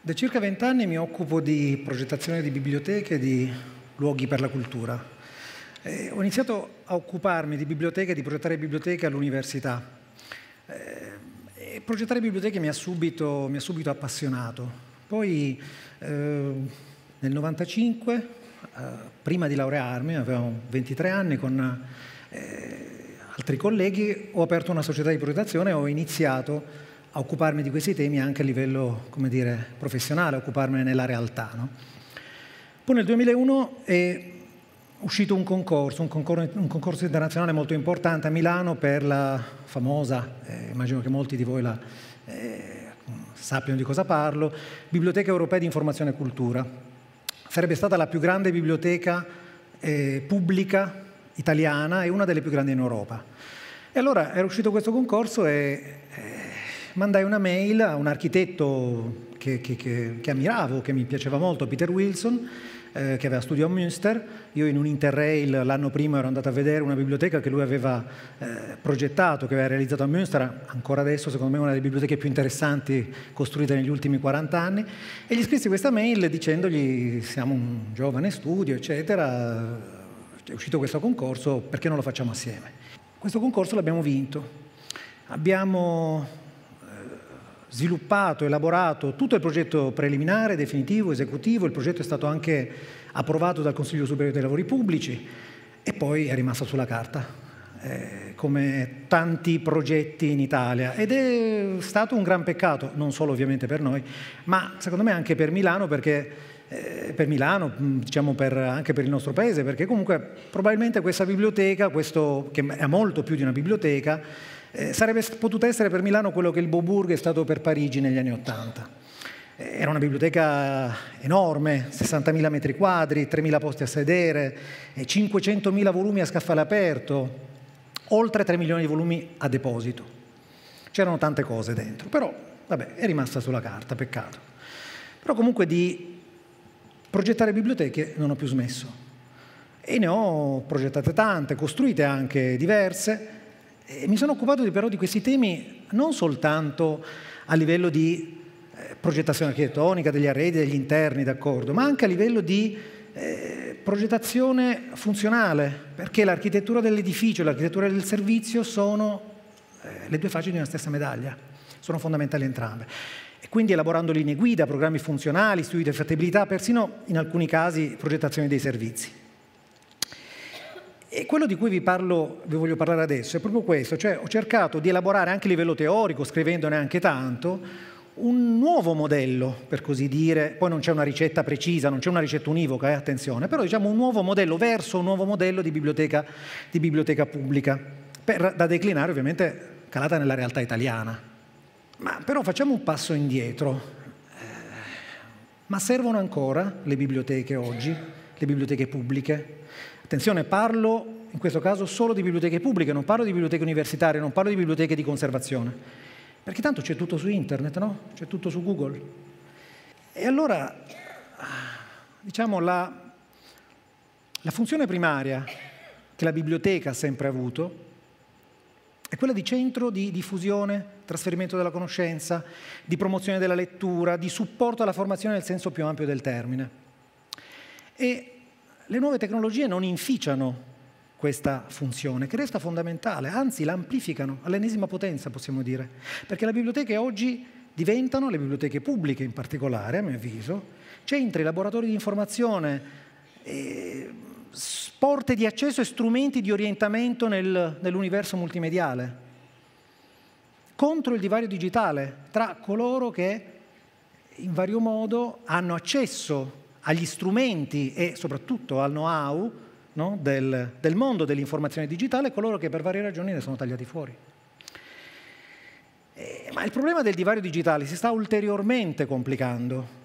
Da circa vent'anni mi occupo di progettazione di biblioteche e di luoghi per la cultura. Eh, ho iniziato a occuparmi di biblioteche, e di progettare biblioteche all'università. Eh, progettare biblioteche mi ha, subito, mi ha subito appassionato. Poi eh, nel 95, eh, prima di laurearmi, avevo 23 anni, con eh, altri colleghi ho aperto una società di progettazione e ho iniziato a occuparmi di questi temi anche a livello dire, professionale, occuparmene nella realtà. No? Poi nel 2001 è uscito un concorso, un concorso, un concorso internazionale molto importante a Milano per la famosa, eh, immagino che molti di voi la, eh, sappiano di cosa parlo, Biblioteca Europea di Informazione e Cultura. Sarebbe stata la più grande biblioteca eh, pubblica italiana e una delle più grandi in Europa. E allora era uscito questo concorso e eh, mandai una mail a un architetto che, che, che, che ammiravo, che mi piaceva molto, Peter Wilson, eh, che aveva studio a Münster. Io in un interrail l'anno prima ero andato a vedere una biblioteca che lui aveva eh, progettato, che aveva realizzato a Münster, ancora adesso secondo me una delle biblioteche più interessanti costruite negli ultimi 40 anni, e gli scrissi questa mail dicendogli siamo un giovane studio, eccetera, è uscito questo concorso, perché non lo facciamo assieme? Questo concorso l'abbiamo vinto. Abbiamo sviluppato, elaborato tutto il progetto preliminare, definitivo, esecutivo, il progetto è stato anche approvato dal Consiglio Superiore dei Lavori Pubblici e poi è rimasto sulla carta, eh, come tanti progetti in Italia. Ed è stato un gran peccato, non solo ovviamente per noi, ma secondo me anche per Milano, perché, eh, per Milano diciamo per, anche per il nostro paese, perché comunque probabilmente questa biblioteca, questo, che è molto più di una biblioteca, eh, sarebbe potuta essere per Milano quello che il Beaubourg è stato per Parigi negli anni Ottanta. Eh, era una biblioteca enorme, 60.000 metri quadri, 3.000 posti a sedere, 500.000 volumi a scaffale aperto, oltre 3 milioni di volumi a deposito. C'erano tante cose dentro, però vabbè, è rimasta sulla carta, peccato. Però comunque di progettare biblioteche non ho più smesso. E ne ho progettate tante, costruite anche diverse, e eh, mi sono occupato però di questi temi non soltanto a livello di eh, progettazione architettonica, degli arredi, degli interni, d'accordo, ma anche a livello di eh, progettazione funzionale, perché l'architettura dell'edificio e l'architettura del servizio sono le due facce di una stessa medaglia, sono fondamentali entrambe. E quindi elaborando linee guida, programmi funzionali, studi di fattibilità, persino in alcuni casi progettazione dei servizi. E quello di cui vi, parlo, vi voglio parlare adesso è proprio questo, cioè ho cercato di elaborare anche a livello teorico, scrivendone anche tanto, un nuovo modello, per così dire, poi non c'è una ricetta precisa, non c'è una ricetta univoca, eh, attenzione, però diciamo un nuovo modello, verso un nuovo modello di biblioteca, di biblioteca pubblica, per, da declinare ovviamente calata nella realtà italiana. Ma però facciamo un passo indietro. Ma servono ancora le biblioteche oggi, le biblioteche pubbliche? Attenzione, parlo in questo caso solo di biblioteche pubbliche, non parlo di biblioteche universitarie, non parlo di biblioteche di conservazione, perché tanto c'è tutto su internet, no? C'è tutto su Google. E allora, diciamo, la, la funzione primaria che la biblioteca ha sempre avuto è quella di centro di diffusione, trasferimento della conoscenza, di promozione della lettura, di supporto alla formazione nel senso più ampio del termine. E le nuove tecnologie non inficiano questa funzione, che resta fondamentale, anzi la amplificano all'ennesima potenza, possiamo dire, perché le biblioteche oggi diventano, le biblioteche pubbliche in particolare, a mio avviso, centri, laboratori di informazione, eh, porte di accesso e strumenti di orientamento nel, nell'universo multimediale, contro il divario digitale tra coloro che in vario modo hanno accesso agli strumenti e soprattutto al know-how no, del, del mondo dell'informazione digitale coloro che per varie ragioni ne sono tagliati fuori. Eh, ma il problema del divario digitale si sta ulteriormente complicando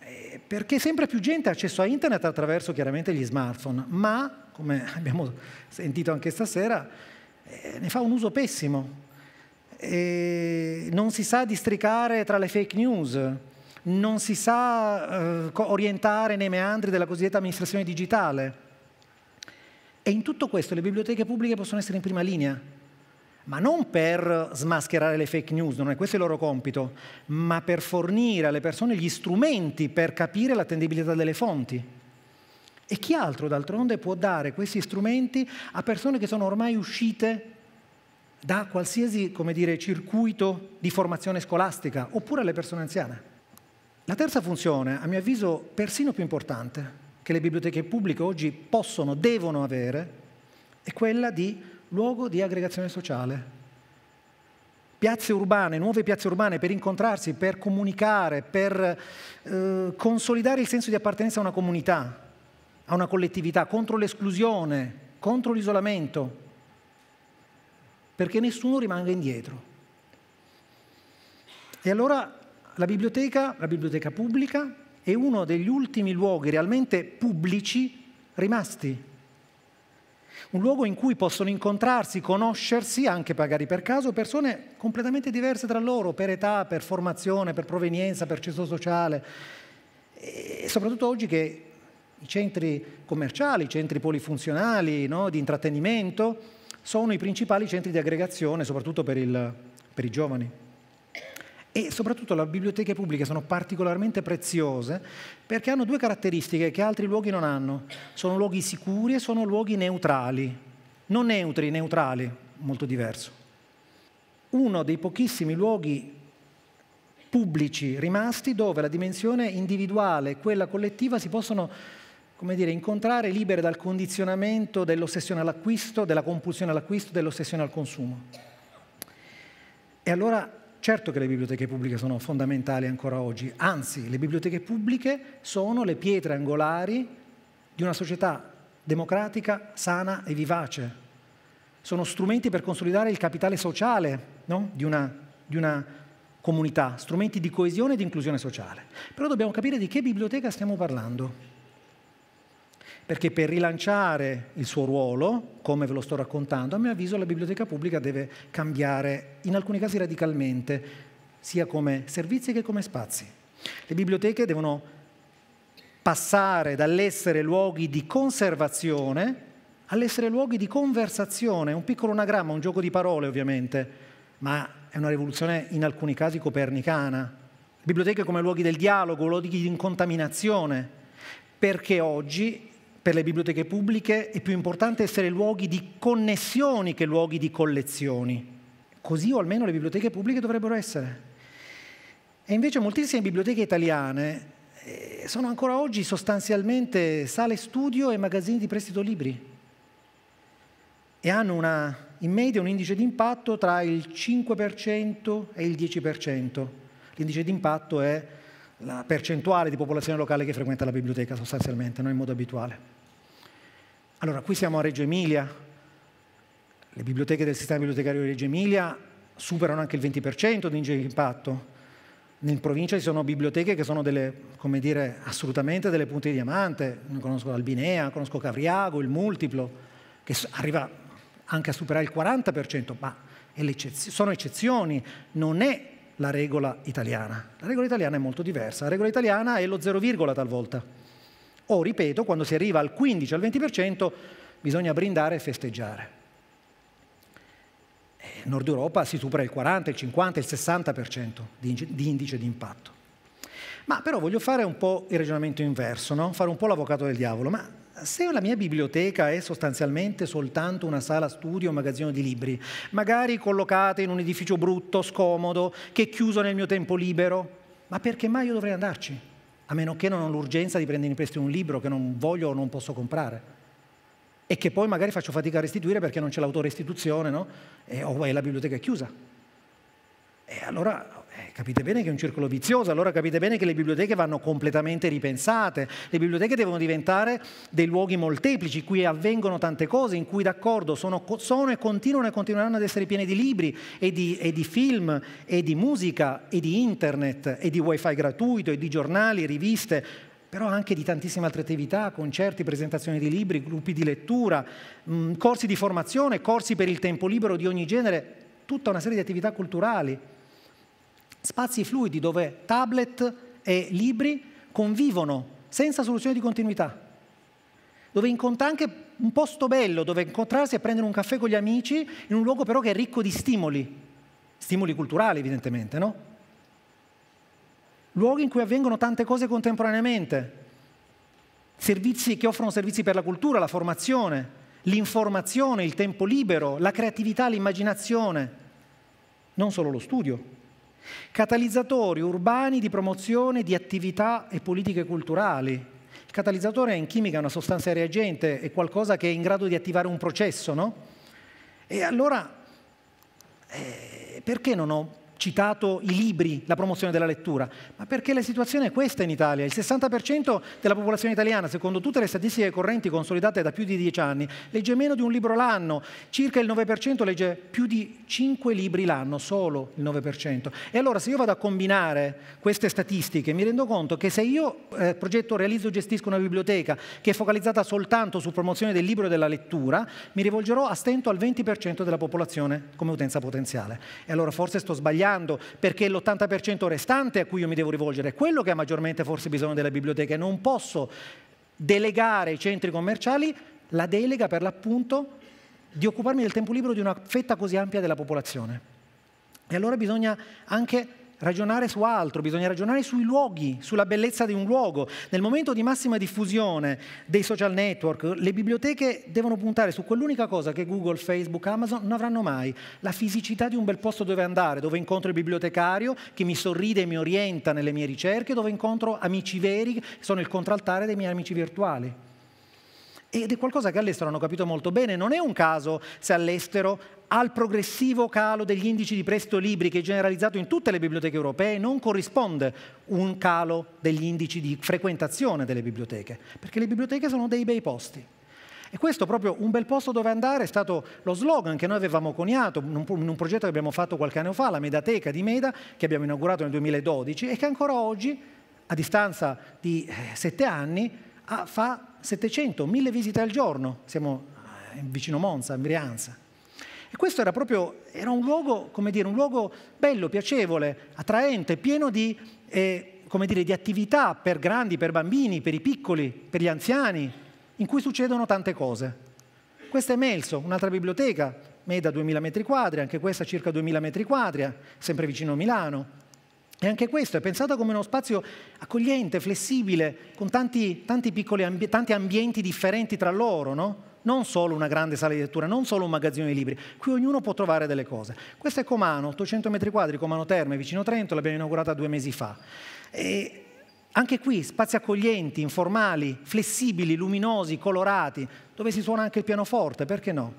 eh, perché sempre più gente ha accesso a internet attraverso chiaramente gli smartphone, ma, come abbiamo sentito anche stasera, eh, ne fa un uso pessimo. Eh, non si sa districare tra le fake news, non si sa eh, orientare nei meandri della cosiddetta amministrazione digitale. E in tutto questo le biblioteche pubbliche possono essere in prima linea, ma non per smascherare le fake news, non è questo il loro compito, ma per fornire alle persone gli strumenti per capire l'attendibilità delle fonti. E chi altro d'altronde può dare questi strumenti a persone che sono ormai uscite da qualsiasi come dire, circuito di formazione scolastica, oppure alle persone anziane? La terza funzione, a mio avviso, persino più importante, che le biblioteche pubbliche oggi possono, devono avere, è quella di luogo di aggregazione sociale. Piazze urbane, nuove piazze urbane per incontrarsi, per comunicare, per eh, consolidare il senso di appartenenza a una comunità, a una collettività, contro l'esclusione, contro l'isolamento, perché nessuno rimanga indietro. E allora la biblioteca, la biblioteca pubblica, è uno degli ultimi luoghi realmente pubblici rimasti. Un luogo in cui possono incontrarsi, conoscersi, anche magari per caso, persone completamente diverse tra loro, per età, per formazione, per provenienza, per cesto sociale. E soprattutto oggi che i centri commerciali, i centri polifunzionali, no, di intrattenimento, sono i principali centri di aggregazione, soprattutto per, il, per i giovani e soprattutto le biblioteche pubbliche sono particolarmente preziose perché hanno due caratteristiche che altri luoghi non hanno. Sono luoghi sicuri e sono luoghi neutrali. Non neutri, neutrali, molto diverso. Uno dei pochissimi luoghi pubblici rimasti dove la dimensione individuale e quella collettiva si possono come dire, incontrare libere dal condizionamento dell'ossessione all'acquisto, della compulsione all'acquisto, dell'ossessione al consumo. E allora Certo che le biblioteche pubbliche sono fondamentali ancora oggi, anzi le biblioteche pubbliche sono le pietre angolari di una società democratica, sana e vivace. Sono strumenti per consolidare il capitale sociale no? di, una, di una comunità, strumenti di coesione e di inclusione sociale. Però dobbiamo capire di che biblioteca stiamo parlando perché per rilanciare il suo ruolo, come ve lo sto raccontando, a mio avviso la biblioteca pubblica deve cambiare in alcuni casi radicalmente, sia come servizi che come spazi. Le biblioteche devono passare dall'essere luoghi di conservazione all'essere luoghi di conversazione, un piccolo anagramma, un gioco di parole ovviamente, ma è una rivoluzione in alcuni casi copernicana. Le biblioteche come luoghi del dialogo, luoghi di incontaminazione, perché oggi per le biblioteche pubbliche è più importante essere luoghi di connessioni che luoghi di collezioni. Così o almeno le biblioteche pubbliche dovrebbero essere. E invece moltissime biblioteche italiane eh, sono ancora oggi sostanzialmente sale studio e magazzini di prestito libri e hanno una, in media un indice di impatto tra il 5% e il 10%. L'indice di impatto è la percentuale di popolazione locale che frequenta la biblioteca sostanzialmente, non in modo abituale. Allora, qui siamo a Reggio Emilia, le biblioteche del sistema bibliotecario di Reggio Emilia superano anche il 20% di ingegno di impatto. Nel provincia ci sono biblioteche che sono delle, come dire, assolutamente delle punte di diamante. Ne conosco l'Albinea, conosco Cavriago, il Multiplo, che arriva anche a superare il 40%, ma sono eccezioni, non è la regola italiana. La regola italiana è molto diversa. La regola italiana è lo 0, talvolta. O, ripeto, quando si arriva al 15, al 20%, bisogna brindare e festeggiare. In eh, Nord Europa si supera il 40, il 50, il 60% di indice di impatto. Ma però voglio fare un po' il ragionamento inverso, no? fare un po' l'avvocato del diavolo. Ma se la mia biblioteca è sostanzialmente soltanto una sala studio, un magazzino di libri, magari collocata in un edificio brutto, scomodo, che è chiuso nel mio tempo libero, ma perché mai io dovrei andarci? a meno che non ho l'urgenza di prendere in prestito un libro che non voglio o non posso comprare e che poi magari faccio fatica a restituire perché non c'è l'autorestituzione, no? o oh, la biblioteca è chiusa. E allora eh, capite bene che è un circolo vizioso, allora capite bene che le biblioteche vanno completamente ripensate, le biblioteche devono diventare dei luoghi molteplici, in cui avvengono tante cose, in cui d'accordo sono, sono, e continuano e continueranno ad essere piene di libri e di, e di film e di musica e di internet e di wifi gratuito e di giornali, riviste, però anche di tantissime altre attività, concerti, presentazioni di libri, gruppi di lettura, mh, mm, corsi di formazione, corsi per il tempo libero di ogni genere, tutta una serie di attività culturali spazi fluidi dove tablet e libri convivono senza soluzione di continuità, dove incontra anche un posto bello dove incontrarsi e prendere un caffè con gli amici, in un luogo però che è ricco di stimoli, stimoli culturali evidentemente, no? Luoghi in cui avvengono tante cose contemporaneamente, servizi che offrono servizi per la cultura, la formazione, l'informazione, il tempo libero, la creatività, l'immaginazione, non solo lo studio. Catalizzatori urbani di promozione di attività e politiche culturali. Il catalizzatore in chimica è una sostanza reagente, è qualcosa che è in grado di attivare un processo, no? E allora eh, perché non ho citato i libri, la promozione della lettura, ma perché la situazione è questa in Italia. Il 60% della popolazione italiana, secondo tutte le statistiche correnti consolidate da più di 10 anni, legge meno di un libro l'anno, circa il 9% legge più di 5 libri l'anno, solo il 9%. E allora se io vado a combinare queste statistiche mi rendo conto che se io eh, progetto, realizzo, e gestisco una biblioteca che è focalizzata soltanto su promozione del libro e della lettura, mi rivolgerò a stento al 20% della popolazione come utenza potenziale. E allora forse sto sbagliando studiando, perché l'80% restante a cui io mi devo rivolgere è quello che ha maggiormente forse bisogno della biblioteca e non posso delegare ai centri commerciali la delega per l'appunto di occuparmi del tempo libero di una fetta così ampia della popolazione. E allora bisogna anche ragionare su altro, bisogna ragionare sui luoghi, sulla bellezza di un luogo. Nel momento di massima diffusione dei social network, le biblioteche devono puntare su quell'unica cosa che Google, Facebook, Amazon non avranno mai, la fisicità di un bel posto dove andare, dove incontro il bibliotecario che mi sorride e mi orienta nelle mie ricerche, dove incontro amici veri che sono il contraltare dei miei amici virtuali. Ed è qualcosa che all'estero hanno capito molto bene. Non è un caso se all'estero al progressivo calo degli indici di presto libri che è generalizzato in tutte le biblioteche europee non corrisponde un calo degli indici di frequentazione delle biblioteche, perché le biblioteche sono dei bei posti. E questo proprio un bel posto dove andare è stato lo slogan che noi avevamo coniato in un progetto che abbiamo fatto qualche anno fa, la Medateca di Meda, che abbiamo inaugurato nel 2012 e che ancora oggi, a distanza di eh, sette anni, ah, fa 700, 1000 visite al giorno, siamo eh, vicino Monza, in Brianza. E questo era proprio, era un luogo, come dire, un luogo bello, piacevole, attraente, pieno di, eh, come dire, di attività per grandi, per bambini, per i piccoli, per gli anziani, in cui succedono tante cose. Questa è Melso, un'altra biblioteca, meda 2000 metri quadri, anche questa circa 2000 metri quadri, sempre vicino a Milano. E anche questo è pensato come uno spazio accogliente, flessibile, con tanti, tanti, ambi tanti ambienti differenti tra loro, no? non solo una grande sala di lettura, non solo un magazzino di libri, qui ognuno può trovare delle cose. Questo è Comano, 800 metri quadri, Comano Terme, vicino Trento, l'abbiamo inaugurata due mesi fa. E anche qui spazi accoglienti, informali, flessibili, luminosi, colorati, dove si suona anche il pianoforte, perché no?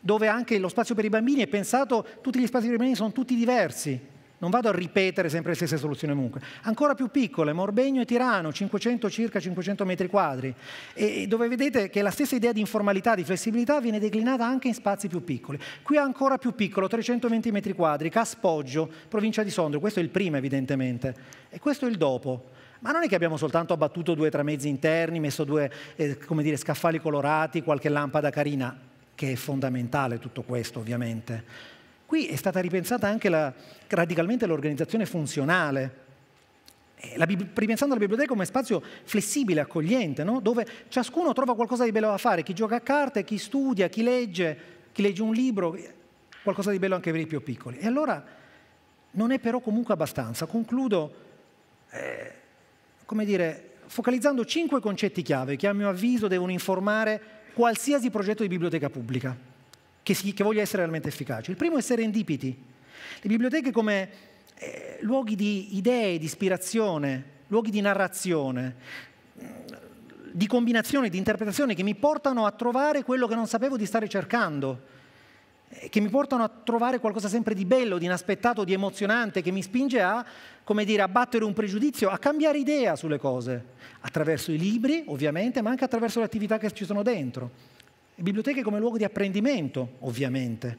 Dove anche lo spazio per i bambini è pensato, tutti gli spazi per i bambini sono tutti diversi, non vado a ripetere sempre le stesse soluzioni comunque. Ancora più piccole, Morbegno e Tirano, 500 circa 500 metri quadri, e dove vedete che la stessa idea di informalità, di flessibilità viene declinata anche in spazi più piccoli. Qui ancora più piccolo, 320 metri quadri, Caspoggio, provincia di Sondrio, questo è il primo evidentemente, e questo è il dopo. Ma non è che abbiamo soltanto abbattuto due tramezzi interni, messo due eh, dire, scaffali colorati, qualche lampada carina, che è fondamentale tutto questo ovviamente Qui è stata ripensata anche la, radicalmente l'organizzazione funzionale. Eh, la, ripensando alla biblioteca come spazio flessibile, accogliente, no? dove ciascuno trova qualcosa di bello da fare, chi gioca a carte, chi studia, chi legge, chi legge un libro, eh, qualcosa di bello anche per i più piccoli. E allora non è però comunque abbastanza. Concludo, eh, come dire, focalizzando cinque concetti chiave che a mio avviso devono informare qualsiasi progetto di biblioteca pubblica che, si, che voglia essere realmente efficace. Il primo è serendipiti. Le biblioteche come eh, luoghi di idee, di ispirazione, luoghi di narrazione, mm, di combinazioni, di interpretazioni che mi portano a trovare quello che non sapevo di stare cercando eh, che mi portano a trovare qualcosa sempre di bello, di inaspettato, di emozionante, che mi spinge a, come dire, a battere un pregiudizio, a cambiare idea sulle cose, attraverso i libri ovviamente, ma anche attraverso le attività che ci sono dentro. Biblioteche come luogo di apprendimento, ovviamente,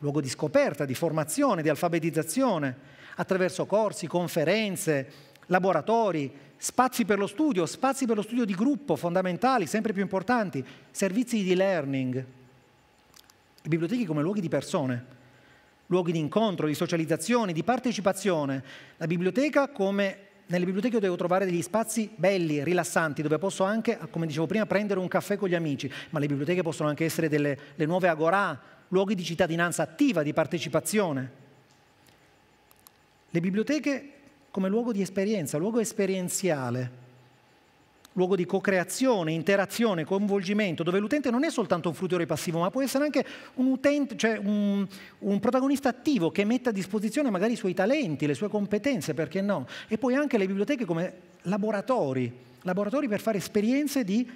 luogo di scoperta, di formazione, di alfabetizzazione, attraverso corsi, conferenze, laboratori, spazi per lo studio, spazi per lo studio di gruppo fondamentali, sempre più importanti, servizi di learning. Biblioteche come luoghi di persone, luoghi di incontro, di socializzazione, di partecipazione. La biblioteca come nelle biblioteche io devo trovare degli spazi belli, rilassanti, dove posso anche, come dicevo prima, prendere un caffè con gli amici, ma le biblioteche possono anche essere delle nuove agorà, luoghi di cittadinanza attiva, di partecipazione. Le biblioteche come luogo di esperienza, luogo esperienziale luogo di co-creazione, interazione, coinvolgimento, dove l'utente non è soltanto un fruitore passivo, ma può essere anche un, utente, cioè un, un protagonista attivo che mette a disposizione magari i suoi talenti, le sue competenze, perché no? E poi anche le biblioteche come laboratori, laboratori per fare esperienze di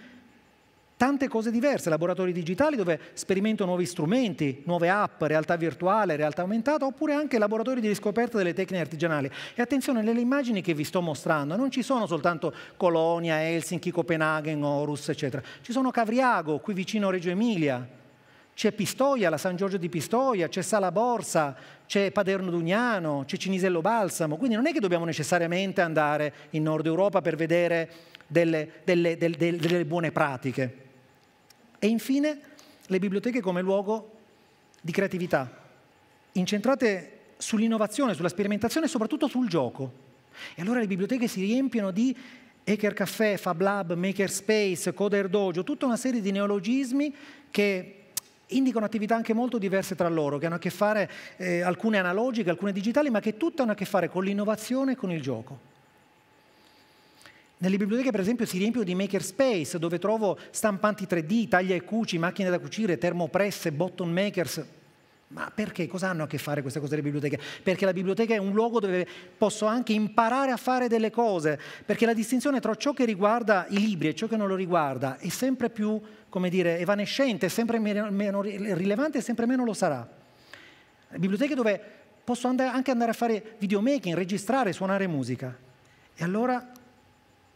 tante cose diverse, laboratori digitali dove sperimento nuovi strumenti, nuove app, realtà virtuale, realtà aumentata, oppure anche laboratori di riscoperta delle tecniche artigianali. E attenzione, nelle immagini che vi sto mostrando non ci sono soltanto Colonia, Helsinki, Copenaghen, Horus, eccetera. Ci sono Cavriago, qui vicino a Reggio Emilia, c'è Pistoia, la San Giorgio di Pistoia, c'è Sala Borsa, c'è Paderno Dugnano, c'è Cinisello Balsamo, quindi non è che dobbiamo necessariamente andare in Nord Europa per vedere delle, delle, delle, delle buone pratiche. E infine le biblioteche come luogo di creatività, incentrate sull'innovazione, sulla sperimentazione e soprattutto sul gioco. E allora le biblioteche si riempiono di Hacker Café, Fab Lab, Makerspace, Coder Dojo, tutta una serie di neologismi che indicano attività anche molto diverse tra loro, che hanno a che fare eh, alcune analogiche, alcune digitali, ma che tutte hanno a che fare con l'innovazione e con il gioco. Nelle biblioteche, per esempio, si riempiono di makerspace, dove trovo stampanti 3D, taglia e cuci, macchine da cucire, termopresse, button makers. Ma perché? Cosa hanno a che fare queste cose le biblioteche? Perché la biblioteca è un luogo dove posso anche imparare a fare delle cose, perché la distinzione tra ciò che riguarda i libri e ciò che non lo riguarda è sempre più, come dire, evanescente, è sempre meno rilevante e sempre meno lo sarà. Le biblioteche dove posso anche andare a fare videomaking, registrare, suonare musica. E allora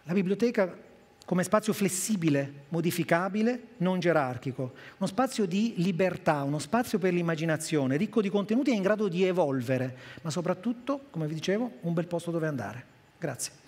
la biblioteca come spazio flessibile, modificabile, non gerarchico, uno spazio di libertà, uno spazio per l'immaginazione, ricco di contenuti e in grado di evolvere, ma soprattutto, come vi dicevo, un bel posto dove andare. Grazie.